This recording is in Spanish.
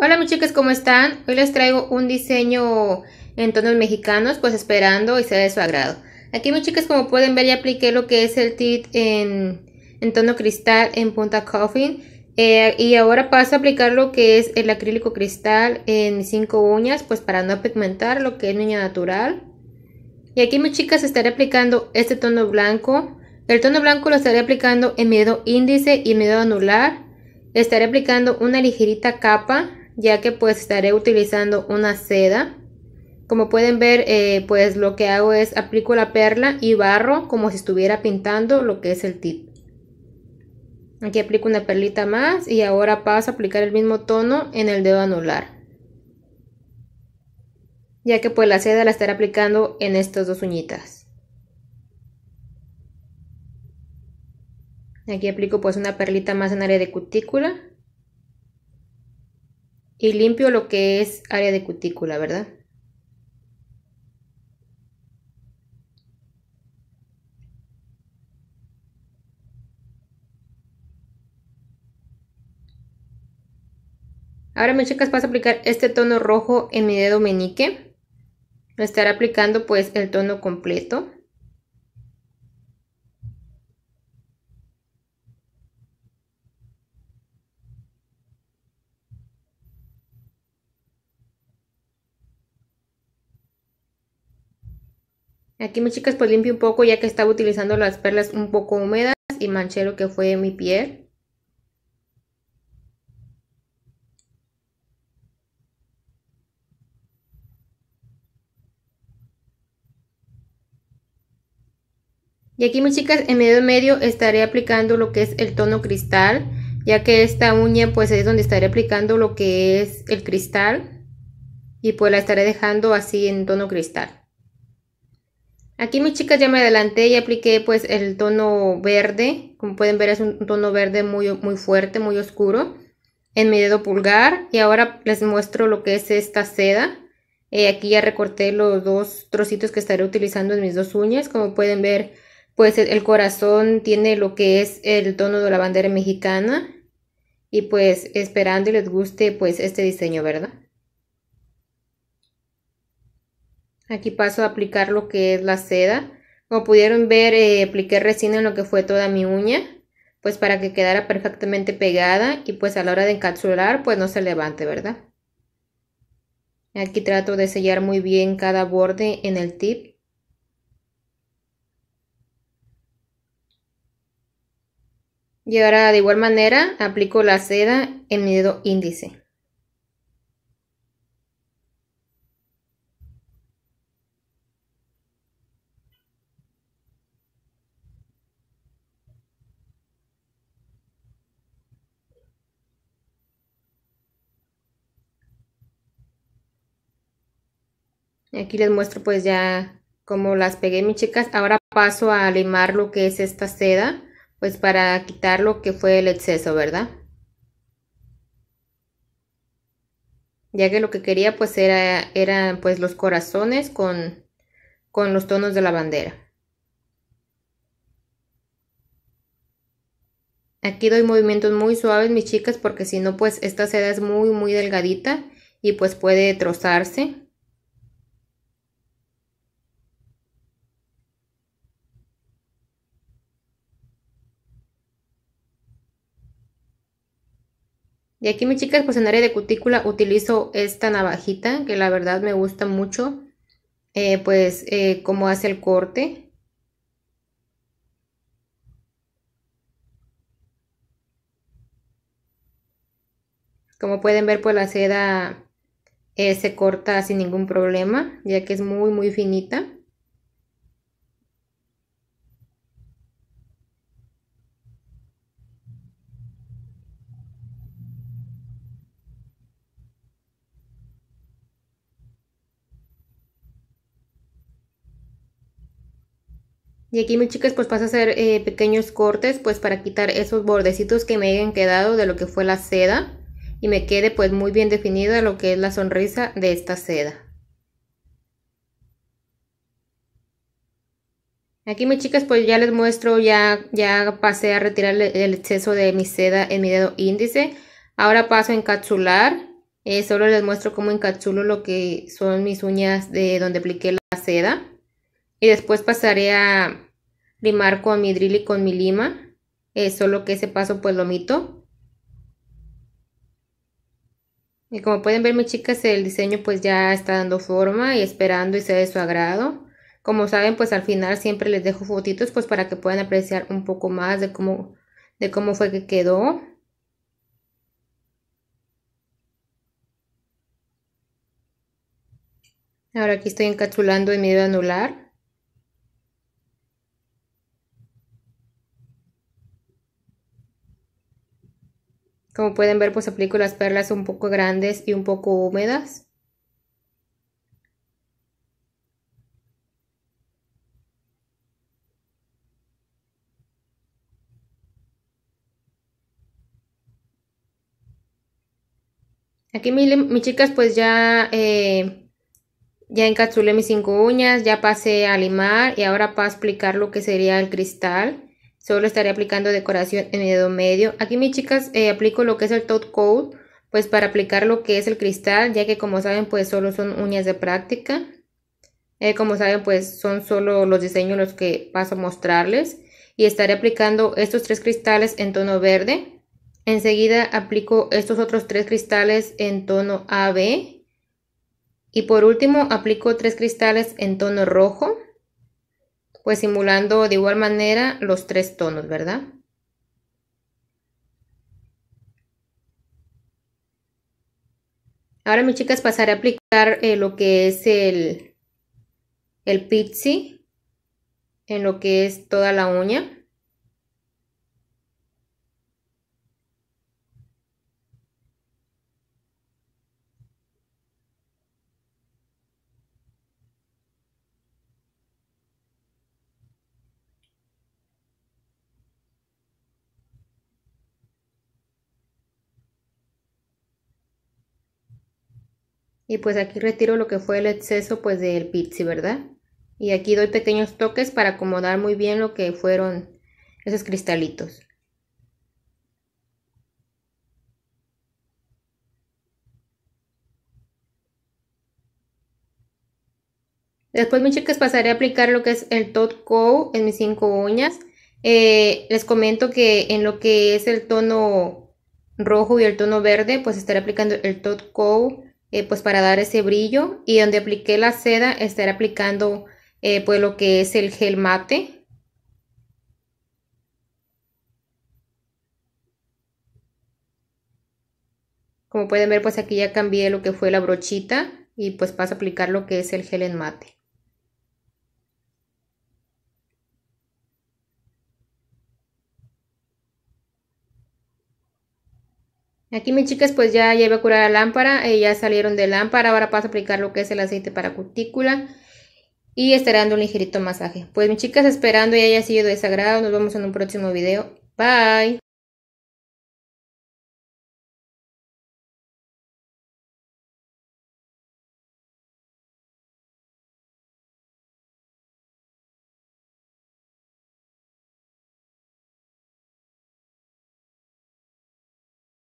Hola mis chicas, ¿cómo están? Hoy les traigo un diseño en tonos mexicanos, pues esperando y sea de su agrado. Aquí mis chicas, como pueden ver, ya apliqué lo que es el tit en, tono cristal en punta coffin. Eh, y ahora paso a aplicar lo que es el acrílico cristal en mis cinco uñas, pues para no pigmentar lo que es niña natural. Y aquí mis chicas estaré aplicando este tono blanco. El tono blanco lo estaré aplicando en mi dedo índice y mi dedo anular. Estaré aplicando una ligerita capa ya que pues estaré utilizando una seda como pueden ver eh, pues lo que hago es aplico la perla y barro como si estuviera pintando lo que es el tip aquí aplico una perlita más y ahora paso a aplicar el mismo tono en el dedo anular ya que pues la seda la estaré aplicando en estas dos uñitas aquí aplico pues una perlita más en área de cutícula y limpio lo que es área de cutícula, ¿verdad? Ahora mis chicas vas a aplicar este tono rojo en mi dedo meñique. Estar aplicando pues el tono completo. Aquí mis chicas pues limpio un poco ya que estaba utilizando las perlas un poco húmedas y manché lo que fue mi piel. Y aquí mis chicas en medio medio estaré aplicando lo que es el tono cristal, ya que esta uña pues es donde estaré aplicando lo que es el cristal y pues la estaré dejando así en tono cristal. Aquí mis chicas ya me adelanté y apliqué pues el tono verde. Como pueden ver es un tono verde muy, muy fuerte, muy oscuro. En mi dedo pulgar. Y ahora les muestro lo que es esta seda. Eh, aquí ya recorté los dos trocitos que estaré utilizando en mis dos uñas. Como pueden ver pues el corazón tiene lo que es el tono de la bandera mexicana. Y pues esperando y les guste pues este diseño, ¿verdad? Aquí paso a aplicar lo que es la seda. Como pudieron ver, eh, apliqué resina en lo que fue toda mi uña, pues para que quedara perfectamente pegada y pues a la hora de encapsular, pues no se levante, ¿verdad? Aquí trato de sellar muy bien cada borde en el tip. Y ahora de igual manera aplico la seda en mi dedo índice. Aquí les muestro pues ya cómo las pegué mis chicas. Ahora paso a limar lo que es esta seda, pues para quitar lo que fue el exceso, ¿verdad? Ya que lo que quería pues era, eran pues los corazones con, con los tonos de la bandera. Aquí doy movimientos muy suaves, mis chicas, porque si no, pues esta seda es muy, muy delgadita y pues puede trozarse. y aquí, mis chicas, pues en área de cutícula utilizo esta navajita, que la verdad me gusta mucho, eh, pues como eh, cómo hace el corte. Como pueden ver, pues la seda eh, se corta sin ningún problema, ya que es muy, muy finita. Y aquí mis chicas pues paso a hacer eh, pequeños cortes pues para quitar esos bordecitos que me hayan quedado de lo que fue la seda. Y me quede pues muy bien definida lo que es la sonrisa de esta seda. Aquí mis chicas pues ya les muestro, ya, ya pasé a retirar el exceso de mi seda en mi dedo índice. Ahora paso a encapsular. Eh, solo les muestro cómo encapsulo lo que son mis uñas de donde apliqué la seda. Y después pasaré a limar con mi drill y con mi lima. Eh, solo que ese paso pues lo omito. Y como pueden ver mis chicas, el diseño pues ya está dando forma y esperando y sea de su agrado. Como saben pues al final siempre les dejo fotitos pues para que puedan apreciar un poco más de cómo, de cómo fue que quedó. Ahora aquí estoy encapsulando en medio anular. Como pueden ver, pues aplico las perlas un poco grandes y un poco húmedas. Aquí mis chicas pues ya, eh, ya encapsulé mis cinco uñas, ya pasé a limar y ahora para explicar lo que sería el cristal. Solo estaré aplicando decoración en el dedo medio. Aquí mis chicas eh, aplico lo que es el top coat, pues para aplicar lo que es el cristal, ya que como saben pues solo son uñas de práctica. Eh, como saben pues son solo los diseños los que paso a mostrarles. Y estaré aplicando estos tres cristales en tono verde. Enseguida aplico estos otros tres cristales en tono AB. Y por último aplico tres cristales en tono rojo pues simulando de igual manera los tres tonos, ¿verdad? Ahora mis chicas pasaré a aplicar eh, lo que es el, el pizzi en lo que es toda la uña. y pues aquí retiro lo que fue el exceso pues del pizzi, ¿verdad? Y aquí doy pequeños toques para acomodar muy bien lo que fueron esos cristalitos. Después, mis chicas, pasaré a aplicar lo que es el top coat en mis cinco uñas. Eh, les comento que en lo que es el tono rojo y el tono verde, pues estaré aplicando el Tot Cow eh, pues para dar ese brillo y donde apliqué la seda estaré aplicando eh, pues lo que es el gel mate como pueden ver pues aquí ya cambié lo que fue la brochita y pues paso a aplicar lo que es el gel en mate Aquí mis chicas pues ya, ya iba a curar la lámpara, eh, ya salieron de lámpara, ahora paso a aplicar lo que es el aceite para cutícula y estaré dando un ligerito masaje. Pues mis chicas esperando y haya sido de nos vemos en un próximo video. Bye.